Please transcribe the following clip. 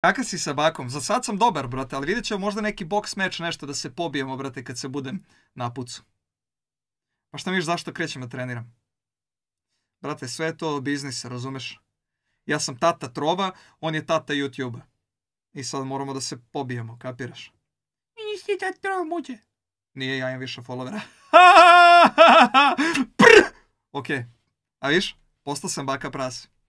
Kaka si sa bakom? Za sad sam dobar, brate, ali vidjet ćemo možda neki box meč, nešto da se pobijemo, brate, kad se budem na pucu. Pa šta miš zašto krećem da treniram? Brate, sve je to biznis, razumeš? Ja sam tata trova, on je tata YouTube-a. I sad moramo da se pobijemo, kapiraš? Nisi tata da trova muđe. Nije, ja imam više followera. Ok, a viš, postao sam baka prasi.